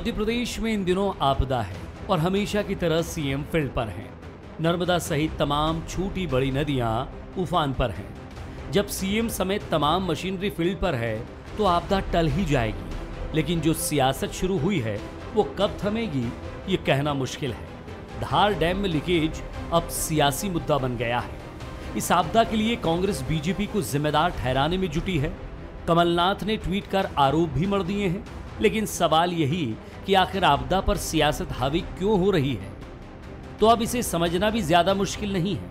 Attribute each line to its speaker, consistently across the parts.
Speaker 1: मध्य प्रदेश में इन दिनों आपदा है और हमेशा की तरह सीएम फील्ड पर हैं नर्मदा सहित तमाम छोटी बड़ी नदियां उफान पर हैं जब सीएम समेत तमाम मशीनरी फील्ड पर है तो आपदा टल ही जाएगी लेकिन जो सियासत शुरू हुई है वो कब थमेगी ये कहना मुश्किल है धार डैम में लीकेज अब सियासी मुद्दा बन गया है इस आपदा के लिए कांग्रेस बीजेपी को जिम्मेदार ठहराने में जुटी है कमलनाथ ने ट्वीट कर आरोप भी मर दिए हैं लेकिन सवाल यही कि आखिर आपदा पर सियासत हावी क्यों हो रही है तो अब इसे समझना भी ज्यादा मुश्किल नहीं है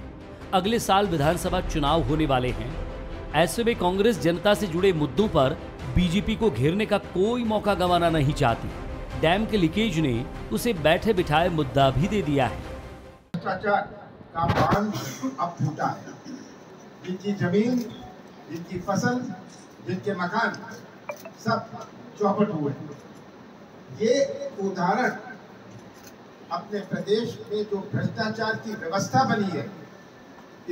Speaker 1: अगले साल विधानसभा चुनाव होने वाले हैं ऐसे में कांग्रेस जनता से जुड़े मुद्दों पर बीजेपी को घेरने का कोई मौका गंवाना नहीं चाहती डैम के लीकेज ने उसे बैठे बिठाए मुद्दा भी दे दिया है का बांध अब फूटा है जिनकी जमीन
Speaker 2: जिनकी फसल जिनके मकान सब चौपट हुए ये उदाहरण अपने प्रदेश में जो भ्रष्टाचार की व्यवस्था बनी है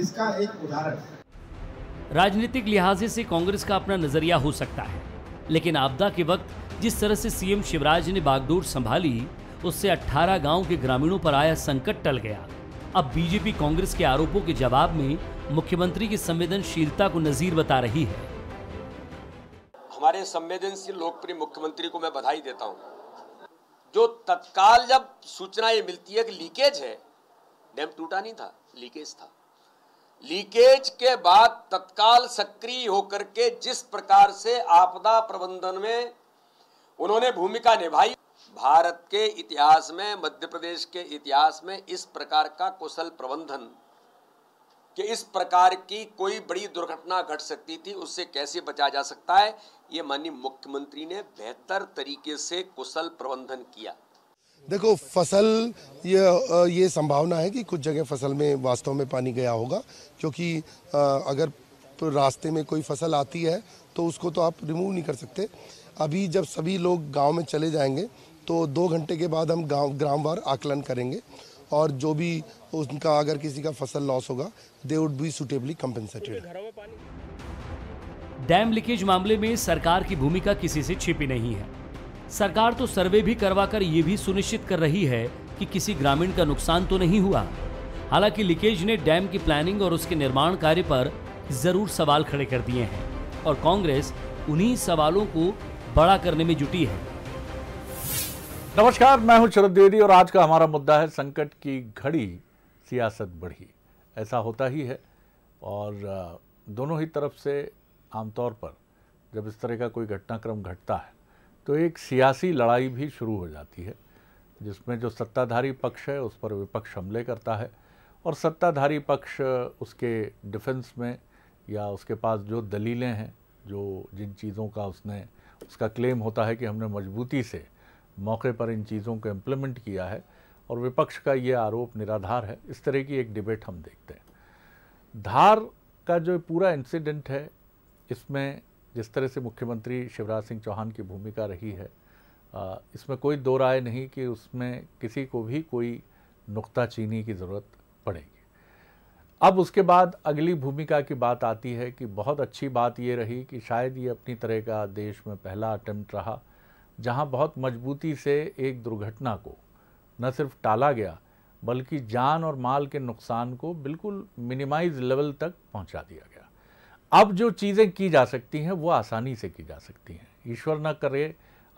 Speaker 2: इसका एक उदाहरण
Speaker 1: है राजनीतिक लिहाजे से कांग्रेस का अपना नजरिया हो सकता है लेकिन आपदा के वक्त जिस तरह से सीएम शिवराज ने बागडोर संभाली उससे 18 गांव के ग्रामीणों पर आया संकट टल गया अब बीजेपी कांग्रेस के आरोपों के जवाब में मुख्यमंत्री की संवेदनशीलता को नजीर बता रही है हमारे संवेदनशील लोकप्रिय मुख्यमंत्री को मैं बधाई देता हूँ जो तत्काल जब सूचना ये मिलती है कि लीकेज है डैम टूटा नहीं था लीकेज था लीकेज के बाद तत्काल सक्रिय होकर के जिस प्रकार से आपदा प्रबंधन में उन्होंने भूमिका निभाई भारत के इतिहास में मध्य प्रदेश के इतिहास में इस प्रकार का कुशल प्रबंधन कि इस प्रकार की कोई बड़ी दुर्घटना घट सकती थी उससे कैसे बचा जा सकता है ये माननीय मुख्यमंत्री ने बेहतर तरीके से कुशल प्रबंधन किया
Speaker 3: देखो फसल ये ये संभावना है कि कुछ जगह फसल में वास्तव में पानी गया होगा क्योंकि अगर तो रास्ते में कोई फसल आती है तो उसको तो आप रिमूव नहीं कर सकते अभी जब सभी लोग गांव में चले जाएंगे तो दो घंटे के बाद हम गांव ग्रामवार आकलन करेंगे और जो भी उनका अगर किसी का फसल लॉस होगा they would be suitably compensated
Speaker 1: dam leakage मामले में सरकार की भूमिका किसी से छिपी नहीं है सरकार तो सर्वे भी करवाकर ये भी सुनिश्चित कर रही है कि किसी ग्रामीण का नुकसान तो नहीं हुआ हालांकि लीकेज ने डैम की प्लानिंग और उसके निर्माण कार्य पर जरूर सवाल खड़े कर दिए हैं और कांग्रेस उन्हीं सवालों को बड़ा करने में जुटी है
Speaker 4: नमस्कार मैं हूं शरद द्विवेदी और आज का हमारा मुद्दा है संकट की घड़ी सियासत बढ़ी ऐसा होता ही है और दोनों ही तरफ से आमतौर पर जब इस तरह का कोई घटनाक्रम घटता है तो एक सियासी लड़ाई भी शुरू हो जाती है जिसमें जो सत्ताधारी पक्ष है उस पर विपक्ष हमले करता है और सत्ताधारी पक्ष उसके डिफेंस में या उसके पास जो दलीलें हैं जो जिन चीज़ों का उसने उसका क्लेम होता है कि हमने मजबूती से मौके पर इन चीज़ों को इम्प्लीमेंट किया है और विपक्ष का ये आरोप निराधार है इस तरह की एक डिबेट हम देखते हैं धार का जो पूरा इंसिडेंट है इसमें जिस तरह से मुख्यमंत्री शिवराज सिंह चौहान की भूमिका रही है इसमें कोई दो राय नहीं कि उसमें किसी को भी कोई नुकताचीनी की ज़रूरत पड़ेगी अब उसके बाद अगली भूमिका की बात आती है कि बहुत अच्छी बात ये रही कि शायद ये अपनी तरह का देश में पहला अटैम्प्ट रहा जहां बहुत मजबूती से एक दुर्घटना को न सिर्फ टाला गया बल्कि जान और माल के नुकसान को बिल्कुल मिनिमाइज लेवल तक पहुंचा दिया गया अब जो चीज़ें की जा सकती हैं वो आसानी से की जा सकती हैं ईश्वर न करे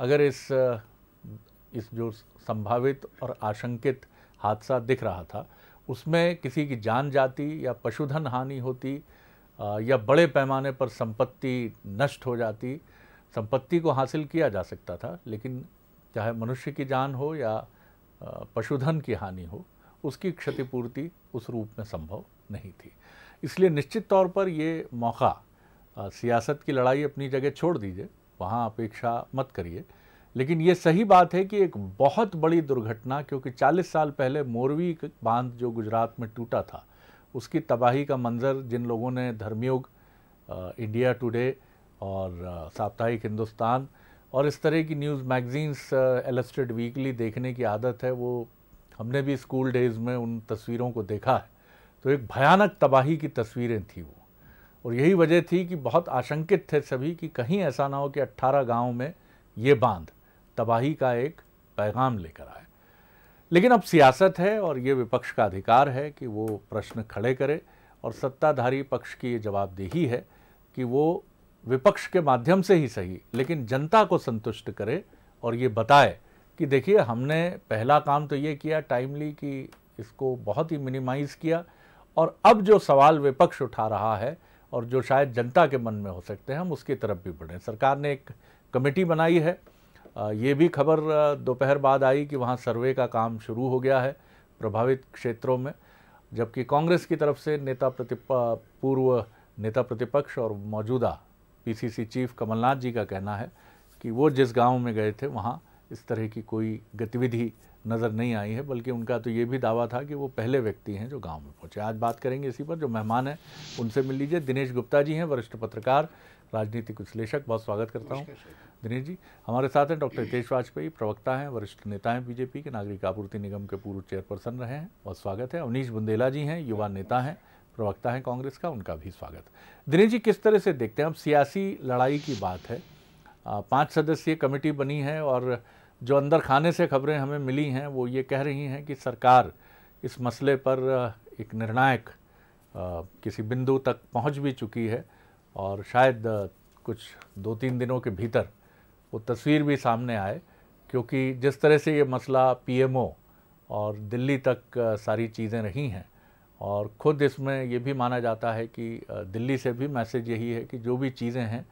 Speaker 4: अगर इस इस जो संभावित और आशंकित हादसा दिख रहा था उसमें किसी की जान जाती या पशुधन हानि होती या बड़े पैमाने पर संपत्ति नष्ट हो जाती संपत्ति को हासिल किया जा सकता था लेकिन चाहे मनुष्य की जान हो या पशुधन की हानि हो उसकी क्षतिपूर्ति उस रूप में संभव नहीं थी इसलिए निश्चित तौर पर ये मौका सियासत की लड़ाई अपनी जगह छोड़ दीजिए वहाँ अपेक्षा मत करिए लेकिन ये सही बात है कि एक बहुत बड़ी दुर्घटना क्योंकि 40 साल पहले मोरवी बांध जो गुजरात में टूटा था उसकी तबाही का मंजर जिन लोगों ने धर्मयोग इंडिया टुडे और साप्ताहिक हिंदुस्तान और इस तरह की न्यूज़ मैगजीन्स एलस्टेड वीकली देखने की आदत है वो हमने भी स्कूल डेज़ में उन तस्वीरों को देखा है तो एक भयानक तबाही की तस्वीरें थी वो और यही वजह थी कि बहुत आशंकित थे सभी कि कहीं ऐसा ना हो कि 18 गांव में ये बांध तबाही का एक पैगाम लेकर आए लेकिन अब सियासत है और ये विपक्ष का अधिकार है कि वो प्रश्न खड़े करे और सत्ताधारी पक्ष की ये जवाबदेही है कि वो विपक्ष के माध्यम से ही सही लेकिन जनता को संतुष्ट करे और ये बताए कि देखिए हमने पहला काम तो ये किया टाइमली कि इसको बहुत ही मिनिमाइज़ किया और अब जो सवाल विपक्ष उठा रहा है और जो शायद जनता के मन में हो सकते हैं हम उसकी तरफ भी बढ़ें सरकार ने एक कमेटी बनाई है ये भी खबर दोपहर बाद आई कि वहाँ सर्वे का काम शुरू हो गया है प्रभावित क्षेत्रों में जबकि कांग्रेस की तरफ से नेता प्रतिपा पूर्व नेता प्रतिपक्ष और मौजूदा पीसीसी चीफ कमलनाथ जी का कहना है कि वो जिस गांव में गए थे वहाँ इस तरह की कोई गतिविधि नज़र नहीं आई है बल्कि उनका तो ये भी दावा था कि वो पहले व्यक्ति हैं जो गांव में पहुँचे आज बात करेंगे इसी पर जो मेहमान हैं उनसे मिल लीजिए दिनेश गुप्ता जी हैं वरिष्ठ पत्रकार राजनीतिक विश्लेषक बहुत स्वागत करता हूँ दिनेश जी हमारे साथ हैं डॉक्टर हितेश वाजपेयी प्रवक्ता हैं वरिष्ठ नेता हैं बीजेपी के नागरिक आपूर्ति निगम के पूर्व चेयरपर्सन रहे हैं बहुत स्वागत है अवनीश बुंदेला जी हैं युवा नेता हैं प्रवक्ता हैं कांग्रेस का उनका भी स्वागत दिनेश जी किस तरह से देखते हैं अब सियासी लड़ाई की बात है पांच सदस्यीय कमेटी बनी है और जो अंदर खाने से खबरें हमें मिली हैं वो ये कह रही हैं कि सरकार इस मसले पर एक निर्णायक किसी बिंदु तक पहुंच भी चुकी है और शायद कुछ दो तीन दिनों के भीतर वो तस्वीर भी सामने आए क्योंकि जिस तरह से ये मसला पीएमओ और दिल्ली तक सारी चीज़ें रही हैं और ख़ुद इसमें ये भी माना जाता है कि दिल्ली से भी मैसेज यही है कि जो भी चीज़ें हैं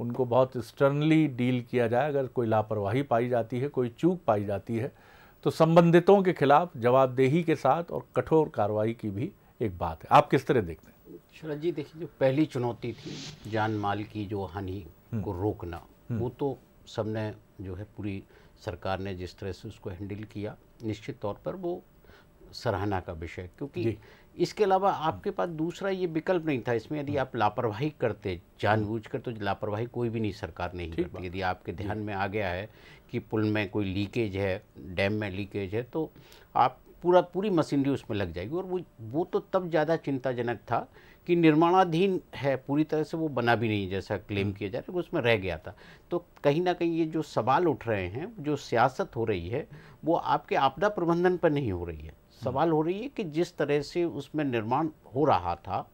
Speaker 4: उनको बहुत स्टर्नली डील किया जाए अगर कोई लापरवाही पाई जाती है कोई चूक पाई जाती है तो संबंधितों के खिलाफ जवाबदेही के साथ और कठोर कार्रवाई की भी एक बात है आप किस तरह देखते
Speaker 2: हैं शरद जी देखिए जो पहली चुनौती थी जान माल की जो हानि हम्म। को रोकना हम्म। वो तो सबने जो है पूरी सरकार ने जिस तरह से उसको हैंडल किया निश्चित तौर पर वो सराहना का विषय क्योंकि इसके अलावा आपके पास दूसरा ये विकल्प नहीं था इसमें यदि आप लापरवाही करते जानबूझकर तो लापरवाही कोई भी नहीं सरकार नहीं करती यदि आपके ध्यान में आ गया है कि पुल में कोई लीकेज है डैम में लीकेज है तो आप पूरा पूरी मशीनरी उसमें लग जाएगी और वो वो तो तब ज़्यादा चिंताजनक था कि निर्माणाधीन है पूरी तरह से वो बना भी नहीं जैसा क्लेम हम्म। किया जा रहा है उसमें रह गया था तो कहीं ना कहीं ये जो सवाल उठ रहे हैं जो सियासत हो रही है वो आपके आपदा प्रबंधन पर नहीं हो रही है सवाल हो रही है कि जिस तरह से उसमें निर्माण हो रहा था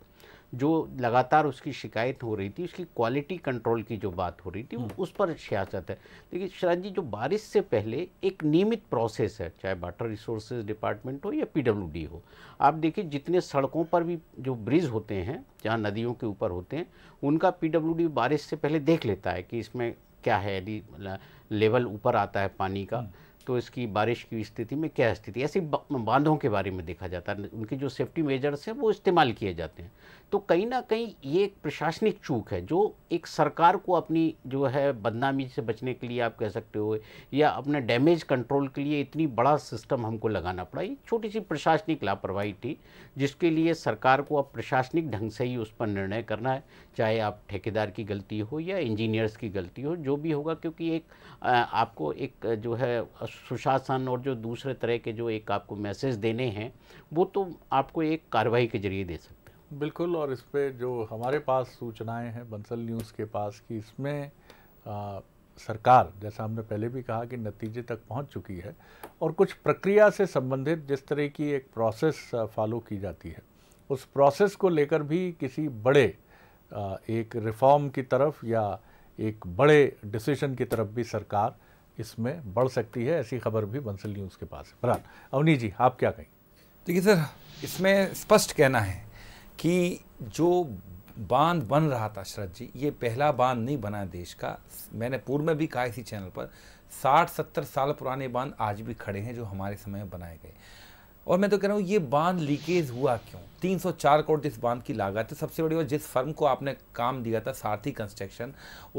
Speaker 2: जो लगातार उसकी शिकायत हो रही थी उसकी क्वालिटी कंट्रोल की जो बात हो रही थी हम्म। उस पर सियासत है देखिए शरद जी जो बारिश से पहले एक नियमित प्रोसेस है चाहे वाटर रिसोर्सेज डिपार्टमेंट हो या पीडब्ल्यूडी हो आप देखिए जितने सड़कों पर भी जो ब्रिज होते हैं जहाँ नदियों के ऊपर होते हैं उनका पी बारिश से पहले देख लेता है कि इसमें क्या है यदि लेवल ऊपर आता है पानी का हम्म। तो इसकी बारिश की स्थिति में क्या स्थिति ऐसे बांधों के बारे में देखा जाता है उनकी जो सेफ्टी मेजर्स हैं वो इस्तेमाल किए जाते हैं तो कहीं ना कहीं ये एक प्रशासनिक चूक है जो एक सरकार को अपनी जो है बदनामी से बचने के लिए आप कह सकते हो या अपने डैमेज कंट्रोल के लिए इतनी बड़ा सिस्टम हमको लगाना पड़ा ये छोटी सी प्रशासनिक लापरवाही थी जिसके लिए सरकार को अब प्रशासनिक ढंग से ही उस पर निर्णय करना है चाहे आप ठेकेदार की गलती हो या इंजीनियर्स की गलती हो जो भी होगा क्योंकि एक आपको एक जो है सुशासन और जो दूसरे तरह के जो एक आपको मैसेज देने हैं वो तो आपको एक कार्रवाई के जरिए दे सकते
Speaker 4: बिल्कुल और इस पर जो हमारे पास सूचनाएं हैं बंसल न्यूज़ के पास कि इसमें आ, सरकार जैसा हमने पहले भी कहा कि नतीजे तक पहुंच चुकी है और कुछ प्रक्रिया से संबंधित जिस तरह की एक प्रोसेस फॉलो की जाती है उस प्रोसेस को लेकर भी किसी बड़े आ, एक रिफॉर्म की तरफ या एक बड़े डिसीजन की तरफ भी सरकार इसमें बढ़ सकती है ऐसी खबर भी बंसल न्यूज़ के पास है बहरहाल अवनी जी आप क्या कहें देखिए सर
Speaker 3: इसमें स्पष्ट कहना है कि जो बांध बन रहा था शरद जी ये पहला बांध नहीं बना देश का मैंने पूर्व में भी कहा इसी चैनल पर साठ सत्तर साल पुराने बांध आज भी खड़े हैं जो हमारे समय में बनाए गए और मैं तो कह रहा हूँ ये बांध लीकेज हुआ क्यों 304 करोड़ जिस बांध की लागत है सबसे बड़ी बात जिस फर्म को आपने काम दिया था सारथी कंस्ट्रक्शन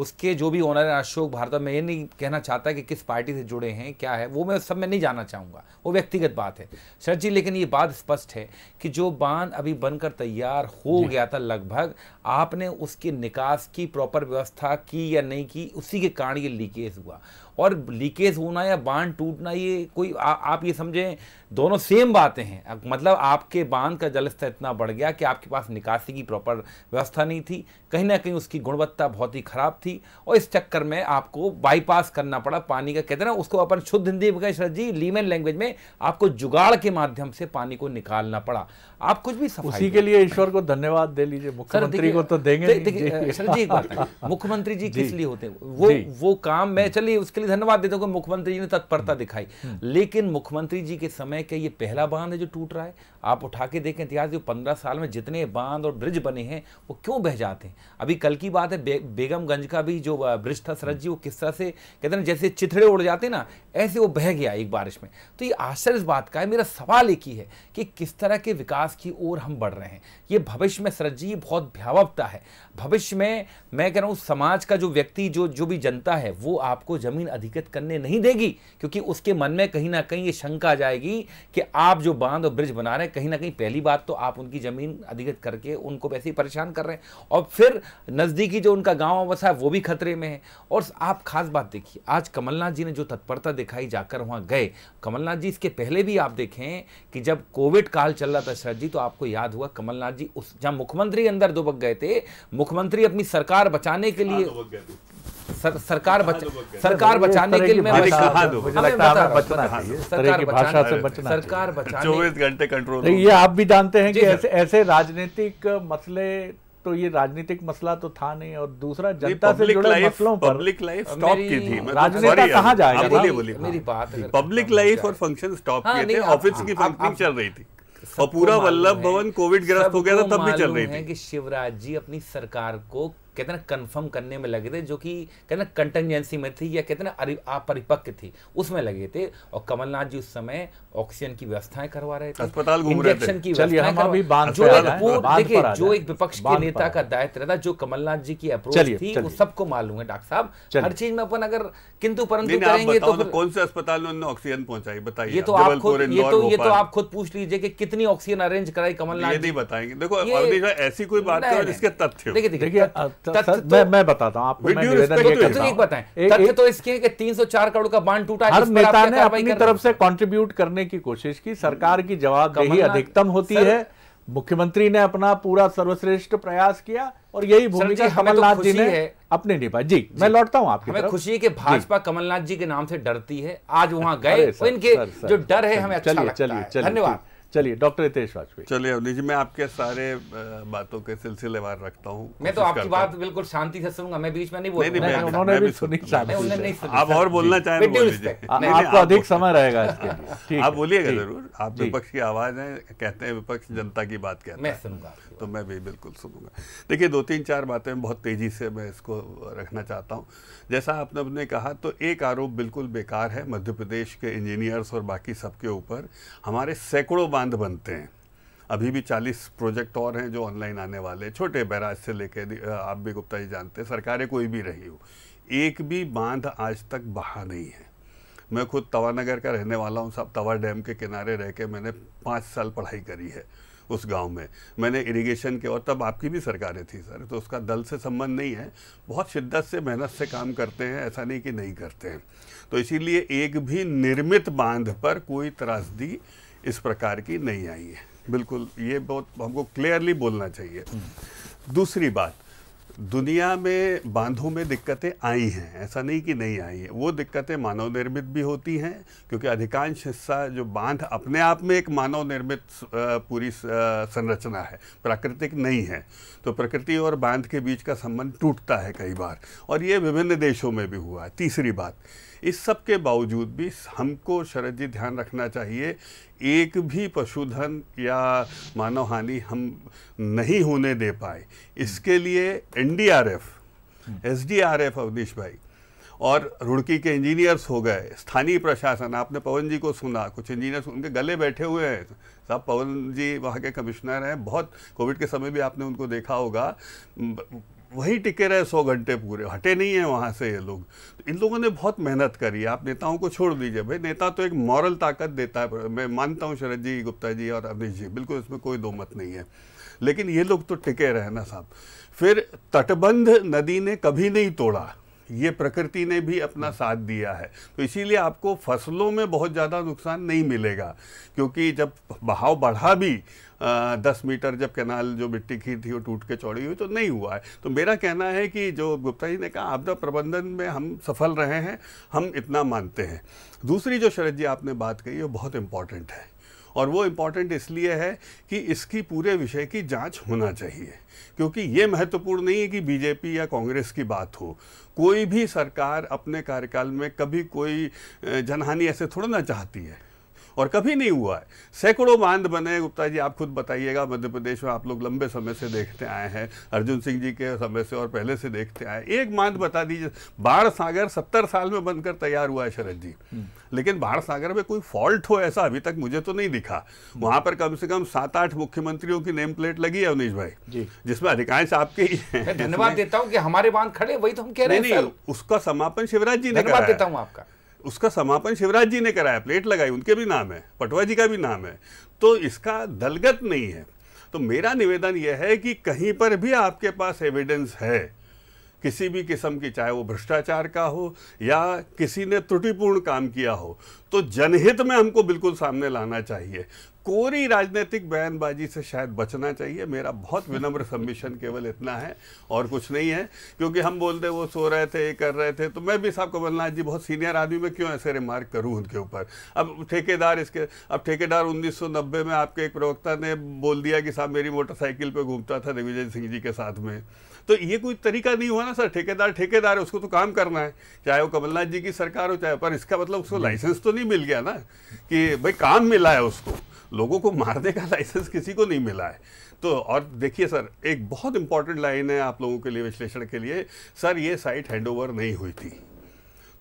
Speaker 3: उसके जो भी ओनर है अशोक भारत मैं ये नहीं कहना चाहता कि किस पार्टी से जुड़े हैं क्या है वो मैं सब में नहीं जाना चाहूँगा वो व्यक्तिगत बात है सर जी लेकिन ये बात स्पष्ट है कि जो बांध अभी बनकर तैयार हो गया था लगभग आपने उसके निकास की प्रॉपर व्यवस्था की या नहीं की उसी के कारण ये लीकेज हुआ और लीकेज होना या बांध टूटना ये कोई आ, आप ये समझें दोनों सेम बातें हैं मतलब आपके बांध का जलस्तर इतना बढ़ गया कि आपके पास निकासी की प्रॉपर व्यवस्था नहीं थी कहीं ना कहीं उसकी गुणवत्ता बहुत ही खराब थी और इस चक्कर में आपको बाईपास करना पड़ा पानी का कहते ना उसको अपन शुद्ध हिंदी में शरद जी लीमन लैंग्वेज में आपको जुगाड़ के माध्यम से पानी को निकालना पड़ा आप कुछ भी उसी के लिए
Speaker 4: ईश्वर को धन्यवाद दे लीजिए मुख्यमंत्री को तो देंगे जी मुख्यमंत्री जी किस लिए होते वो
Speaker 3: वो काम मैं चलिए उसके लिए धन्यवाद देता हूँ मुख्यमंत्री जी ने तत्परता दिखाई हम्म। लेकिन मुख्यमंत्री जी के समय का ये पहला बांध है जो टूट रहा है आप उठा के देखें इतिहास पंद्रह साल में जितने बांध और ब्रिज बने हैं वो क्यों बह जाते हैं अभी कल की बात है बे, बेगमगंज का भी जो ब्रिज था सरज जी वो किस तरह से कहते हैं जैसे चिथड़े उड़ जाते ना ऐसे वो बह गया एक बारिश में तो ये आश्चर्य इस बात का है मेरा सवाल एक ही है कि किस तरह के विकास की ओर हम बढ़ रहे हैं ये भविष्य में सरज जी बहुत भयावकता है भविष्य में मैं कह रहा हूँ समाज का जो व्यक्ति जो जो भी जनता है वो आपको ज़मीन अधिकृत करने नहीं देगी क्योंकि उसके मन में कहीं ना कहीं ये शंका आ जाएगी कि आप जो बांध और ब्रिज बना रहे हैं कहीं ना कहीं पहली बात तो आप आप उनकी ज़मीन अधिगत करके उनको वैसे ही परेशान कर रहे हैं और फिर नज़दीकी जो उनका गांव बसा है वो भी खतरे में है और आप खास बात देखिए आज कमलनाथ जी ने जो तत्परता दिखाई जाकर वहाँ गए कमलनाथ जी इसके पहले भी आप देखें कि जब कोविड काल चल रहा था शरद जी तो आपको याद हुआ कमलनाथ जी उस जहाँ मुख्यमंत्री अंदर दुबक गए थे मुख्यमंत्री अपनी सरकार बचाने के हाँ, लिए सर, सरकार बच, सरकार बचाने के लिए मैं सरकार चौबीस घंटे कंट्रोल ये
Speaker 4: आप भी जानते हैं कि ऐसे ऐसे राजनीतिक मसले तो ये राजनीतिक मसला तो था नहीं और
Speaker 5: दूसरा जनता से जुड़े लाइफ, मसलों पर पब्लिक लाइफ स्टॉप की थी तो राजनेता कहाँ जाएगा बोलिए बोलिए मेरी
Speaker 3: बात पब्लिक लाइफ और
Speaker 5: फंक्शन स्टॉप हाँ, किए थे ऑफिस की फंक्शनिंग चल रही थी और पूरा वल्लभ भवन कोविड ग्रस्त हो गया था तब भी चल रही थी
Speaker 3: कि शिवराज जी अपनी सरकार को कहते ना कन्फर्म करने में लगे थे जो कि कहते ना कंटेंजेंसी में थी या कहते ना अपरिपक्व थी उसमें लगे थे और कमलनाथ जी उस समय ऑक्सीजन की व्यवस्थाएं करवा रहे थे अस्पताल घूम रहे थे की जो जो एक विपक्ष के नेता का दायित्व रहता जो कमलनाथ जी की अप्रोच थी वो सबको मालूम है डॉक्टर साहब हर चीज में अपन अगर किंतु परंतु करेंगे तो
Speaker 5: कौन से अस्पताल में ऑक्सीजन पहुंचाई बताइए ये तो आप खुद ये तो ये तो आप
Speaker 3: खुद पूछ लीजिए कि कितनी ऑक्सीजन अरेंज कराई कमलनाथ ये नहीं
Speaker 5: बताएंगे देखो ऐसी कोई बात नहीं जिसके तथ्य देखिए देखिए तो तो मैं मैं बताता हूँ आपको
Speaker 4: मैं
Speaker 3: तो, तो इसके कि 304 करोड़ का बांध टूटा हर नेता ने अपनी तरफ
Speaker 4: से कंट्रीब्यूट करने की कोशिश की सरकार की जवाबदेही अधिकतम होती है मुख्यमंत्री ने अपना पूरा सर्वश्रेष्ठ प्रयास किया और यही भूमिका कमलनाथ जी ने
Speaker 3: अपने निभा जी, जी मैं लौटता हूँ आपकी हमें खुशी है कि भाजपा कमलनाथ जी के नाम से डरती है आज वहां गए इनके जो डर है हमें अच्छा चलिए धन्यवाद
Speaker 5: चलिए डॉक्टर हितेश वाजपेयी चलिए अवनी जी मैं आपके सारे बातों के सिलसिले बार रखता हूँ मैं तो आपकी बात
Speaker 3: बिल्कुल शांति से सुनूंगा मैं बीच में नहीं बोलूंगा नहीं, नहीं, उन्होंने भी सुनी आप और बोलना चाहेंगे तो आपको अधिक
Speaker 5: समय रहेगा इसके लिए आप बोलिएगा जरूर आप विपक्ष की आवाज है कहते हैं विपक्ष जनता की बात कहते हैं मैं सुनूंगा तो मैं भी बिल्कुल सुनूंगा देखिए दो तीन चार बातें बहुत तेजी से मैं इसको रखना चाहता हूँ जैसा आपने अपने कहा तो एक आरोप बिल्कुल बेकार है मध्य प्रदेश के इंजीनियर्स और बाकी सबके ऊपर हमारे सैकड़ों बांध बनते हैं अभी भी 40 प्रोजेक्ट और हैं जो ऑनलाइन आने वाले छोटे बैराज से लेकर आप भी गुप्ता जी जानते हैं सरकारें कोई भी रही हो एक भी बांध आज तक बहा नहीं है मैं खुद तवानगर का रहने वाला हूँ साहब तवा डैम के किनारे रह के मैंने पाँच साल पढ़ाई करी है उस गांव में मैंने इरिगेशन के और तब आपकी भी सरकारें थी सर तो उसका दल से संबंध नहीं है बहुत शिद्दत से मेहनत से काम करते हैं ऐसा नहीं कि नहीं करते हैं तो इसीलिए एक भी निर्मित बांध पर कोई त्रासदी इस प्रकार की नहीं आई है बिल्कुल ये बहुत हमको क्लियरली बोलना चाहिए दूसरी बात दुनिया में बांधों में दिक्कतें आई हैं ऐसा नहीं कि नहीं आई है वो दिक्कतें मानव निर्मित भी होती हैं क्योंकि अधिकांश हिस्सा जो बांध अपने आप में एक मानव निर्मित पूरी संरचना है प्राकृतिक नहीं है तो प्रकृति और बांध के बीच का संबंध टूटता है कई बार और ये विभिन्न देशों में भी हुआ है तीसरी बात इस सब के बावजूद भी हमको शरद जी ध्यान रखना चाहिए एक भी पशुधन या मानव हानि हम नहीं होने दे पाए इसके लिए एनडीआरएफ एसडीआरएफ अवनीश भाई और रुड़की के इंजीनियर्स हो गए स्थानीय प्रशासन आपने पवन जी को सुना कुछ इंजीनियर्स उनके गले बैठे हुए हैं साहब पवन जी वहाँ के कमिश्नर हैं बहुत कोविड के समय भी आपने उनको देखा होगा वहीं टिके रहे सौ घंटे पूरे हटे नहीं है वहाँ से ये लोग तो इन लोगों ने बहुत मेहनत करी है आप नेताओं को छोड़ दीजिए भाई नेता तो एक मॉरल ताकत देता है मैं मानता हूँ शरद जी गुप्ता जी और अवनीश जी बिल्कुल इसमें कोई दो मत नहीं है लेकिन ये लोग तो टिके रहे ना साहब फिर तटबंध नदी ने कभी नहीं तोड़ा ये प्रकृति ने भी अपना हम्म। साथ दिया है तो इसीलिए आपको फसलों में बहुत ज़्यादा नुकसान नहीं मिलेगा क्योंकि जब बहाव बढ़ा भी आ, दस मीटर जब कैनाल जो मिट्टी की थी वो टूट के चौड़ी हुई तो नहीं हुआ है तो मेरा कहना है कि जो गुप्ता जी ने कहा आपदा प्रबंधन में हम सफल रहे हैं हम इतना मानते हैं दूसरी जो शरद जी आपने बात कही वो बहुत इम्पॉर्टेंट है और वो इम्पॉर्टेंट इसलिए है कि इसकी पूरे विषय की जांच होना चाहिए क्योंकि ये महत्वपूर्ण नहीं है कि बीजेपी या कांग्रेस की बात हो कोई भी सरकार अपने कार्यकाल में कभी कोई जनहानि ऐसे थोड़ा ना चाहती है और कभी नहीं हुआ है सैकड़ों बांध बने गुप्ता जी आप खुद बताइएगा मध्य प्रदेश में आप लोग लंबे समय से देखते आए हैं अर्जुन सिंह जी के समय से और पहले से देखते आए एक बांध बता दीजिए बाढ़ सागर सत्तर साल में बनकर तैयार हुआ है शरद जी हम्म। लेकिन बाढ़ सागर में कोई फॉल्ट हो ऐसा अभी तक मुझे तो नहीं दिखा वहां पर कम से कम सात आठ मुख्यमंत्रियों की नेम प्लेट लगी है अवनीश भाई जिसमें अधिकांश आपके ही धन्यवाद
Speaker 3: देता हूँ कि हमारे बांध खड़े वही तो हम कह रहे हैं
Speaker 5: उसका समापन शिवराज जी ने धन्यवाद देता हूँ आपका उसका समापन शिवराज जी ने कराया प्लेट लगाई उनके भी नाम है पटवा जी का भी नाम है तो इसका दलगत नहीं है तो मेरा निवेदन यह है कि कहीं पर भी आपके पास एविडेंस है किसी भी किस्म की चाहे वो भ्रष्टाचार का हो या किसी ने त्रुटिपूर्ण काम किया हो तो जनहित में हमको बिल्कुल सामने लाना चाहिए कोरी राजनीतिक बयानबाजी से शायद बचना चाहिए मेरा बहुत विनम्र सम्मिशन केवल इतना है और कुछ नहीं है क्योंकि हम बोलते वो सो रहे थे ये कर रहे थे तो मैं भी साहब कमलनाथ जी बहुत सीनियर आदमी में क्यों ऐसे रिमार्क करूं उनके ऊपर अब ठेकेदार इसके अब ठेकेदार 1990 में आपके एक प्रवक्ता ने बोल दिया कि साहब मेरी मोटरसाइकिल पर घूमता था दिग्विजय सिंह जी के साथ में तो ये कोई तरीका नहीं हुआ ना सर ठेकेदार ठेकेदार है उसको तो काम करना है चाहे वो कमलनाथ जी की सरकार हो चाहे पर इसका मतलब उसको लाइसेंस तो नहीं मिल गया ना कि भाई काम मिला है उसको लोगों को मारने का लाइसेंस किसी को नहीं मिला है तो और देखिए सर एक बहुत इंपॉर्टेंट लाइन है आप लोगों के लिए विश्लेषण के लिए सर ये साइट हैंडओवर नहीं हुई थी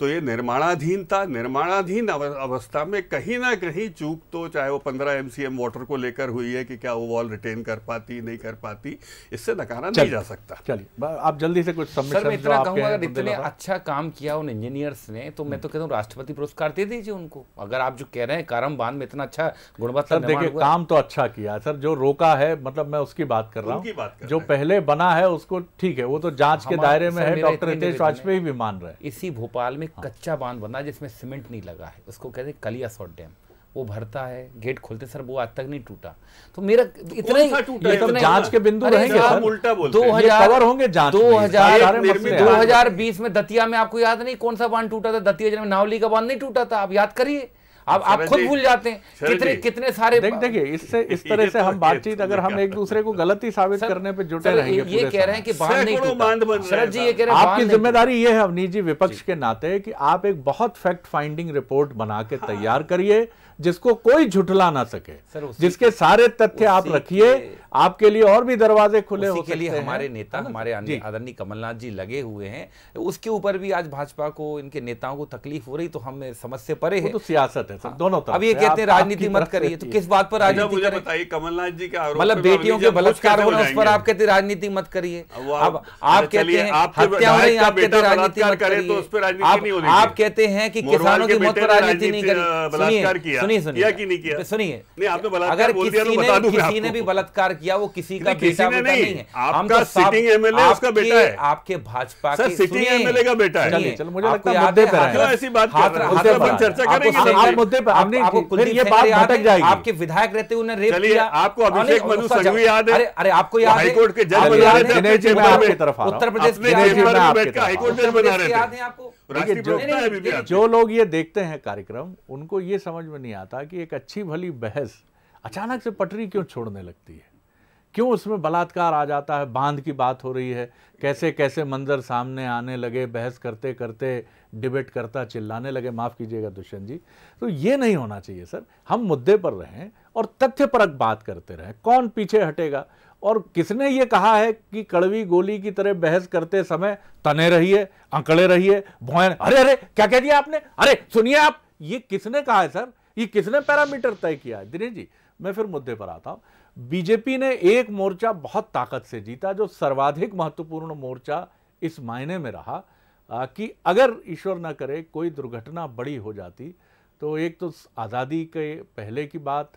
Speaker 5: तो ये निर्माणाधीन था निर्माणाधीन अवस्था में कहीं ना कहीं चूक तो चाहे वो पंद्रह एम वाटर को लेकर हुई है कि क्या वो वॉल
Speaker 3: रिटेन कर पाती नहीं कर पाती इससे नकारा नहीं जा
Speaker 4: सकता चलिए आप जल्दी से कुछ सर मैं इतना कहूँगा अगर इतने
Speaker 3: अच्छा काम किया उन इंजीनियर्स ने तो मैं हम्म। तो कहता हूँ राष्ट्रपति पुरस्कार दे दीजिए उनको अगर आप जो कह रहे हैं कारम बांध में इतना अच्छा गुणवत्ता देखिए काम
Speaker 4: तो अच्छा किया सर जो रोका है मतलब मैं उसकी बात कर रहा हूँ जो पहले बना है उसको ठीक है वो तो जांच के दायरे में है डॉक्टर हितेश वाजपेयी भी मान
Speaker 3: रहे हैं इसी भोपाल में एक हाँ। कच्चा बांध बना जिसमें सीमेंट नहीं लगा है उसको कहते हैं कलिया सॉट डैम वो भरता है गेट खोलते सर वो आज तक नहीं टूटा तो
Speaker 1: मेरा तो तो इतना ही ये तो जांच के बिंदु रहेंगे सर उल्टा बोलते दो हजार होंगे जांच दो हजार
Speaker 4: दो हजार
Speaker 3: बीस में दतिया में आपको याद नहीं कौन सा बांध टूटा था दतिया जिले में नावली का बांध नहीं टूटा था आप याद करिए आप आप खुद भूल जाते हैं कितने
Speaker 4: कितने सारे देख देखिए इससे इस तरह से हम तो बातचीत तो अगर हम एक दूसरे को गलत ही साबित करने पे जुटे रहेंगे तो ये कह रहे हैं कि बांध नहीं बांध शरद जी ये कह रहे हैं आपकी जिम्मेदारी ये है अवनीत जी विपक्ष के नाते कि आप एक बहुत फैक्ट फाइंडिंग रिपोर्ट बना के हाँ। तैयार करिए जिसको कोई झुटला ना सके जिसके सारे तथ्य आप रखिए
Speaker 3: आपके लिए और भी दरवाजे खुले हो के लिए हमारे नेता हाँ। हमारे आदरणीय कमलनाथ जी लगे हुए हैं उसके ऊपर भी आज भाजपा को इनके नेताओं को तकलीफ हो रही तो हम समझ से परे है तो सियासत है सर तो दोनों तरफ अब ये तो अच्छा, मतलब कहते हैं राजनीति मत करिए तो किस बात पर राजनीति मुझे बताइए कमलनाथ जी का मतलब बेटियों के बलात्कार होना उस पर आप कहते राजनीति मत करिए अब आप कहते हैं आप हत्या हो रही आप कहते राजनीति मत तो करिए आप कहते हैं कि किसानों की मौत पर राजनीति नहीं करी सुनिए सुनिए सुनिए अगर किसी ने भी बलात्कार किया वो किसी का बेटा नहीं है हम तो सिटिंग एमएलए उसका बेटा है आपके भाजपा के सिटिंग एमएलए का बेटा है चलिए चलो मुझे लगता है मुद्दे पर ऐसी बात कर रहे हैं चर्चा करेंगे आप मुद्दे
Speaker 4: पर हमने आपको कुलदीप ये बात भटक जाएगी आपके
Speaker 3: विधायक रहते हुए उन्हें रेप किया आपको अभिषेक मनु संघवी याद है अरे आपको याद है हाईकोर्ट के जज बना आपकी तरफ उत्तर प्रदेश हाईकोर्ट बना रहे थे याद है आपको जो
Speaker 4: लोग ये देखते हैं कार्यक्रम उनको ये समझ में नहीं आता कि एक अच्छी भली बहस अचानक से पटरी क्यों छोड़ने लगती है क्यों उसमें बलात्कार आ जाता है बांध की बात हो रही है कैसे कैसे मंजर सामने आने लगे बहस करते करते डिबेट करता चिल्लाने लगे माफ़ कीजिएगा दुष्यंत जी तो ये नहीं होना चाहिए सर हम मुद्दे पर रहें और तथ्यपरक बात करते रहें कौन पीछे हटेगा और किसने ये कहा है कि कड़वी गोली की तरह बहस करते समय तने रहिए अंकड़े रहिए भौएं अरे अरे क्या कह दिया आपने अरे सुनिए आप ये किसने कहा है सर ये किसने पैरामीटर तय किया है दिनेश जी मैं फिर मुद्दे पर आता हूँ बीजेपी ने एक मोर्चा बहुत ताकत से जीता जो सर्वाधिक महत्वपूर्ण मोर्चा इस मायने में रहा कि अगर ईश्वर न करे कोई दुर्घटना बड़ी हो जाती तो एक तो आज़ादी के पहले की बात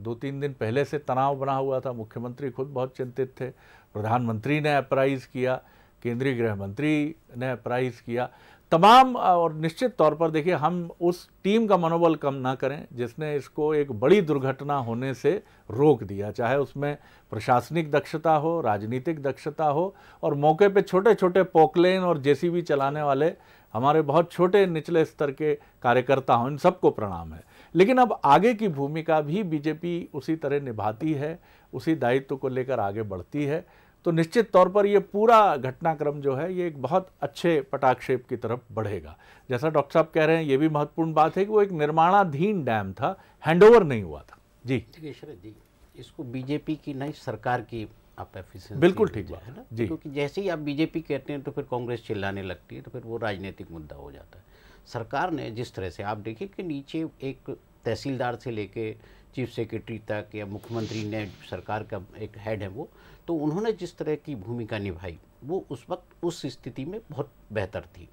Speaker 4: दो तीन दिन पहले से तनाव बना हुआ था मुख्यमंत्री खुद बहुत चिंतित थे प्रधानमंत्री ने अप्राइज किया केंद्रीय गृह मंत्री ने अप्राइज किया तमाम और निश्चित तौर पर देखिए हम उस टीम का मनोबल कम ना करें जिसने इसको एक बड़ी दुर्घटना होने से रोक दिया चाहे उसमें प्रशासनिक दक्षता हो राजनीतिक दक्षता हो और मौके पे छोटे छोटे पोकलेन और जेसीबी चलाने वाले हमारे बहुत छोटे निचले स्तर के कार्यकर्ता हों इन सबको प्रणाम है लेकिन अब आगे की भूमिका भी बीजेपी उसी तरह निभाती है उसी दायित्व को लेकर आगे बढ़ती है तो निश्चित तौर पर यह पूरा घटनाक्रम जो है ये एक बहुत अच्छे पटाक्षेप की तरफ बढ़ेगा जैसा डॉक्टर साहब कह रहे हैं ये भी महत्वपूर्ण बात है कि वो एक निर्माणाधीन डैम था हैंडओवर नहीं हुआ था जी
Speaker 2: शरद जी इसको बीजेपी की नहीं सरकार की आप एफिशिएंसी बिल्कुल ठीक है ना जी क्योंकि जैसे ही आप बीजेपी कहते हैं तो फिर कांग्रेस चिल्लाने लगती है तो फिर वो राजनीतिक मुद्दा हो जाता है सरकार ने जिस तरह से आप देखिए कि नीचे एक तहसीलदार से लेके चीफ सेक्रेटरी तक या मुख्यमंत्री ने सरकार का एक हेड है वो तो उन्होंने जिस तरह की भूमिका निभाई वो उस वक्त उस स्थिति में बहुत बेहतर थी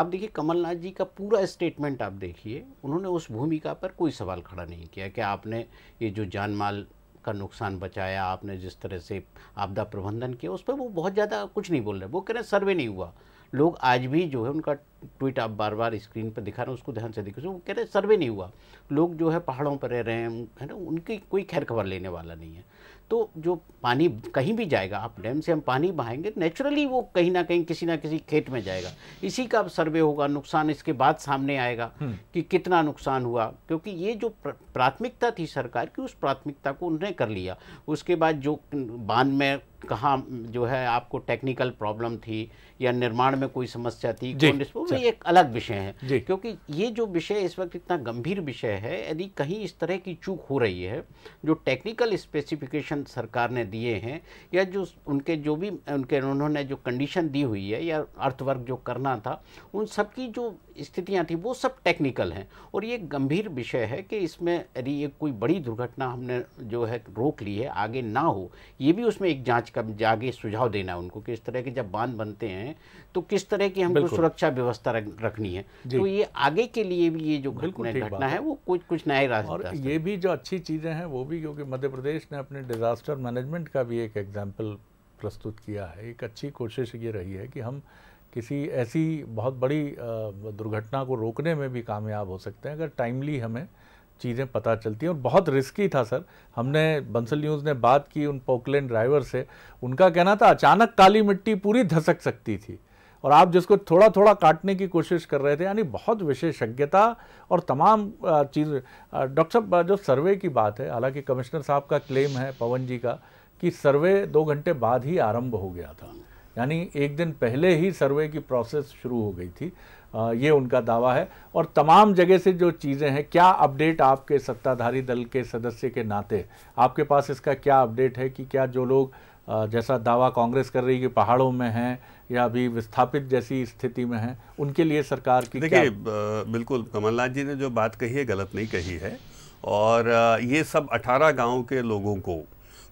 Speaker 2: आप देखिए कमलनाथ जी का पूरा स्टेटमेंट आप देखिए उन्होंने उस भूमिका पर कोई सवाल खड़ा नहीं किया कि आपने ये जो जान माल का नुकसान बचाया आपने जिस तरह से आपदा प्रबंधन किया उस पर वो बहुत ज़्यादा कुछ नहीं बोल रहे वो कह रहे सर्वे नहीं हुआ लोग आज भी जो है उनका ट्वीट आप बार बार स्क्रीन पर दिखा रहे हैं उसको ध्यान से देखिए वो कह रहे सर्वे नहीं हुआ लोग जो है पहाड़ों पर रह रहे हैं है ना उनकी कोई खैर खबर लेने वाला नहीं है तो जो पानी कहीं भी जाएगा आप डैम से हम पानी बहाएंगे नेचुरली वो कहीं ना कहीं किसी ना किसी खेत में जाएगा इसी का अब सर्वे होगा नुकसान इसके बाद सामने आएगा हम्म। कि कितना नुकसान हुआ क्योंकि ये जो प्राथमिकता थी सरकार की उस प्राथमिकता को उन्होंने कर लिया उसके बाद जो बांध में कहाँ जो है आपको टेक्निकल प्रॉब्लम थी या निर्माण में कोई समस्या थी वो भी एक अलग विषय है क्योंकि ये जो विषय इस वक्त इतना गंभीर विषय है यदि कहीं इस तरह की चूक हो रही है जो टेक्निकल स्पेसिफिकेशन सरकार ने दिए हैं या जो उनके जो भी उनके उन्होंने जो कंडीशन दी हुई है या अर्थवर्क जो करना था उन सबकी जो स्थितियाँ थी वो सब टेक्निकल हैं और ये गंभीर विषय है कि इसमें यदि ये कोई बड़ी दुर्घटना हमने जो है रोक ली है आगे ना हो ये भी उसमें एक जाँच आज का जागे सुझाव देना उनको कि इस तरह के जब बांध बनते हैं तो किस तरह की हमको सुरक्षा व्यवस्था रखनी है तो ये आगे के लिए भी ये जो घटना है वो कुछ कुछ नए रास्ते और
Speaker 4: ये भी जो अच्छी चीज़ें हैं वो भी क्योंकि मध्य प्रदेश ने अपने डिज़ास्टर मैनेजमेंट का भी एक एग्जाम्पल प्रस्तुत किया है एक अच्छी कोशिश ये रही है कि हम किसी ऐसी बहुत बड़ी दुर्घटना को रोकने में भी कामयाब हो सकते हैं अगर टाइमली हमें चीज़ें पता चलती हैं और बहुत रिस्की था सर हमने बंसल न्यूज़ ने बात की उन पोकलैंड ड्राइवर से उनका कहना था अचानक काली मिट्टी पूरी धसक सकती थी और आप जिसको थोड़ा थोड़ा काटने की कोशिश कर रहे थे यानी बहुत विशेषज्ञता और तमाम चीज़ डॉक्टर साहब जो सर्वे की बात है हालांकि कमिश्नर साहब का क्लेम है पवन जी का कि सर्वे दो घंटे बाद ही आरंभ हो गया था यानी एक दिन पहले ही सर्वे की प्रोसेस शुरू हो गई थी ये उनका दावा है और तमाम जगह से जो चीज़ें हैं क्या अपडेट आपके सत्ताधारी दल के सदस्य के नाते आपके पास इसका क्या अपडेट है कि क्या जो लोग जैसा दावा कांग्रेस कर रही है कि पहाड़ों में हैं या अभी विस्थापित जैसी स्थिति में हैं उनके लिए सरकार
Speaker 5: की देखिए बिल्कुल कमलनाथ जी ने जो बात कही है गलत नहीं कही है और ये सब 18 गांव के लोगों को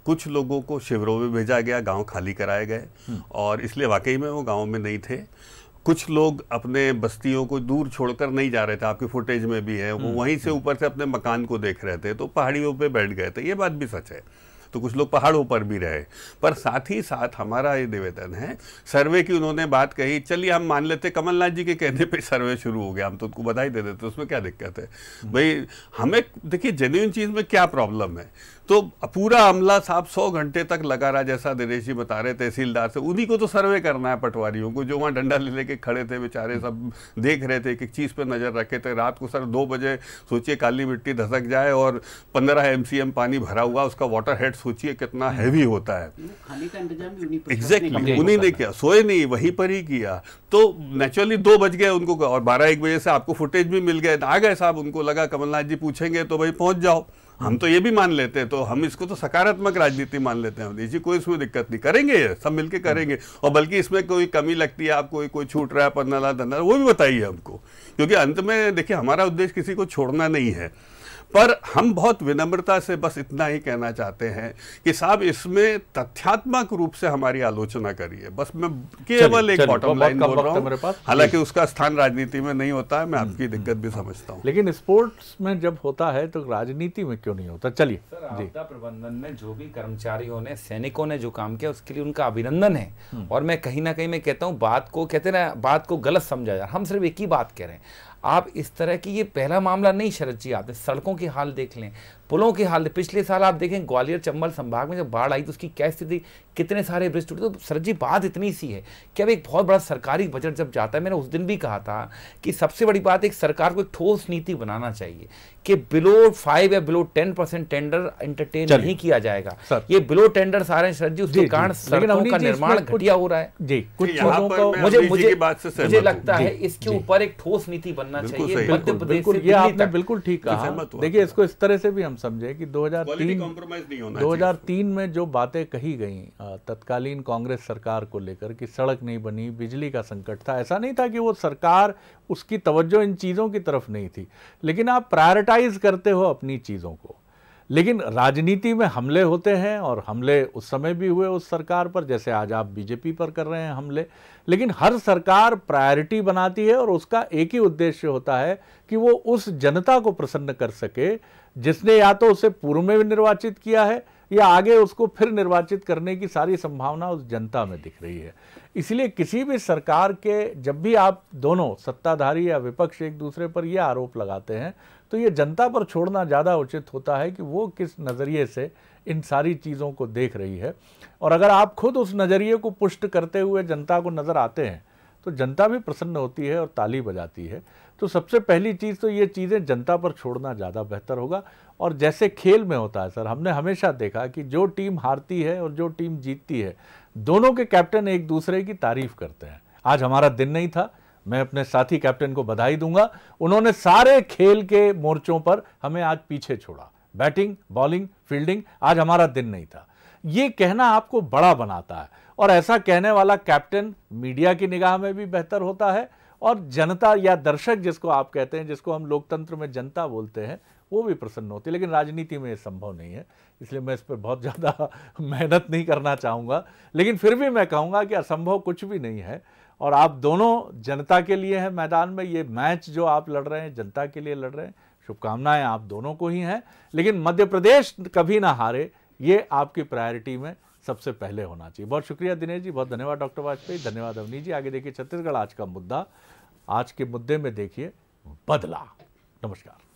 Speaker 5: कुछ लोगों को शिविरों में भेजा गया गांव खाली कराए गए हम्म। और इसलिए वाकई में वो गांव में नहीं थे कुछ लोग अपने बस्तियों को दूर छोड़कर नहीं जा रहे थे आपकी फुटेज में भी है वो हम्म, वहीं से हम्म। ऊपर से अपने मकान को देख रहे थे तो पहाड़ियों पे बैठ गए थे ये बात भी सच है तो कुछ लोग पहाड़ों पर भी रहे पर साथ ही साथ हमारा ये निवेदन है सर्वे की उन्होंने बात कही चलिए हम मान लेते कमलनाथ जी के कहने पे सर्वे शुरू हो गया हम तो उनको बधाई दे देते उसमें क्या दिक्कत है हम्म। भाई हमें देखिए जेन्यून चीज़ में क्या प्रॉब्लम है तो पूरा अमला साहब सौ घंटे तक लगा रहा जैसा दिनेश जी बता रहे तहसीलदार से उन्हीं को तो सर्वे करना है पटवारियों को जो वहाँ डंडा ले लेके खड़े थे बेचारे सब देख रहे थे एक एक चीज़ पे नज़र रखे थे रात को सर दो बजे सोचिए काली मिट्टी धसक जाए और पंद्रह एम पानी भरा हुआ उसका वाटर हेड सोचिए कितना हैवी होता है
Speaker 2: एग्जैक्टली उन्हीं ने
Speaker 5: किया सोए नहीं वहीं पर ही किया तो नेचुरली दो बज गए उनको और बारह एक बजे से आपको फुटेज भी मिल गए आ गए साहब उनको लगा कमलनाथ जी पूछेंगे तो भाई पहुँच जाओ हम तो ये भी मान लेते हैं तो हम इसको तो सकारात्मक राजनीति मान लेते हैं जी कोई इसमें दिक्कत नहीं करेंगे सब मिलके करेंगे और बल्कि इसमें कोई कमी लगती है आप कोई कोई छूट रहा है पन्नाला धन्ना वो भी बताइए हमको क्योंकि अंत में देखिए हमारा उद्देश्य किसी को छोड़ना नहीं है पर हम बहुत विनम्रता से बस इतना ही कहना चाहते हैं कि साहब इसमें तथ्यात्मक रूप से हमारी आलोचना करिए बस मैं केवल एक बॉटम लाइन बोल रहा हूँ हालांकि उसका स्थान राजनीति में नहीं होता है मैं आपकी हम्म, दिक्कत भी हम्म। समझता हूँ लेकिन स्पोर्ट्स
Speaker 4: में जब होता है तो राजनीति में क्यों नहीं होता चलिए
Speaker 3: आपदा प्रबंधन में जो भी कर्मचारियों ने सैनिकों ने जो काम किया उसके लिए उनका अभिनंदन है हम्म। और मैं कहीं ना कहीं मैं कहता हूँ बात को कहते ना बात को गलत समझा जा हम सिर्फ एक ही बात कह रहे हैं आप इस तरह की ये पहला मामला नहीं शरद जी आते सड़कों की हाल देख लें पुलों की हालत पिछले साल आप देखें ग्वालियर चंबल संभाग में जब बाढ़ आई तो उसकी क्या स्थिति कितने सारे ब्रिज टूटे तो सर जी बात इतनी सी है कि अब एक बहुत बड़ा सरकारी बजट जब जाता है मैंने उस दिन भी कहा था कि सबसे बड़ी बात एक सरकार को एक ठोस नीति बनाना चाहिए कि बिलो फाइव या below ten percent tender entertain नहीं किया जाएगा ये बिलो टेंडर सारे हैं सर जी उसके कारण सड़कों का निर्माण घटिया हो रहा है जी कुछ मुझे मुझे मुझे लगता है इसके ऊपर एक ठोस नीति बनना चाहिए मध्य प्रदेश बिल्कुल ठीक कहा
Speaker 4: देखिए इसको इस तरह से भी हम समझे कि 2003 2003 में जो बातें कही गई तत्कालीन कांग्रेस सरकार को लेकर कि सड़क नहीं बनी बिजली का संकट था ऐसा नहीं था कि वो सरकार उसकी तवज्जो इन चीज़ों की तरफ नहीं थी लेकिन आप प्रायोरिटाइज करते हो अपनी चीज़ों को लेकिन राजनीति में हमले होते हैं और हमले उस समय भी हुए उस सरकार पर जैसे आज आप बीजेपी पर कर रहे हैं हमले लेकिन हर सरकार प्रायोरिटी बनाती है और उसका एक ही उद्देश्य होता है कि वो उस जनता को प्रसन्न कर सके जिसने या तो उसे पूर्व में भी निर्वाचित किया है या आगे उसको फिर निर्वाचित करने की सारी संभावना उस जनता में दिख रही है इसलिए किसी भी सरकार के जब भी आप दोनों सत्ताधारी या विपक्ष एक दूसरे पर यह आरोप लगाते हैं तो ये जनता पर छोड़ना ज़्यादा उचित होता है कि वो किस नज़रिए से इन सारी चीज़ों को देख रही है और अगर आप खुद उस नज़रिए को पुष्ट करते हुए जनता को नज़र आते हैं तो जनता भी प्रसन्न होती है और ताली बजाती है तो सबसे पहली चीज़ तो ये चीज़ें जनता पर छोड़ना ज़्यादा बेहतर होगा और जैसे खेल में होता है सर हमने हमेशा देखा कि जो टीम हारती है और जो टीम जीतती है दोनों के कैप्टन एक दूसरे की तारीफ करते हैं आज हमारा दिन नहीं था मैं अपने साथी कैप्टन को बधाई दूंगा उन्होंने सारे खेल के मोर्चों पर हमें आज पीछे छोड़ा बैटिंग बॉलिंग फील्डिंग आज हमारा दिन नहीं था ये कहना आपको बड़ा बनाता है और ऐसा कहने वाला कैप्टन मीडिया की निगाह में भी बेहतर होता है और जनता या दर्शक जिसको आप कहते हैं जिसको हम लोकतंत्र में जनता बोलते हैं वो भी प्रसन्न होती है लेकिन राजनीति में ये संभव नहीं है इसलिए मैं इस पर बहुत ज़्यादा मेहनत नहीं करना चाहूँगा लेकिन फिर भी मैं कहूँगा कि असंभव कुछ भी नहीं है और आप दोनों जनता के लिए हैं मैदान में ये मैच जो आप लड़ रहे हैं जनता के लिए लड़ रहे हैं शुभकामनाएं आप दोनों को ही हैं लेकिन मध्य प्रदेश कभी ना हारे ये आपकी प्रायोरिटी में सबसे पहले होना चाहिए बहुत शुक्रिया दिनेश जी बहुत धन्यवाद डॉक्टर वाजपेयी धन्यवाद अवनी जी आगे देखिए छत्तीसगढ़ आज का मुद्दा आज के मुद्दे में देखिए बदला नमस्कार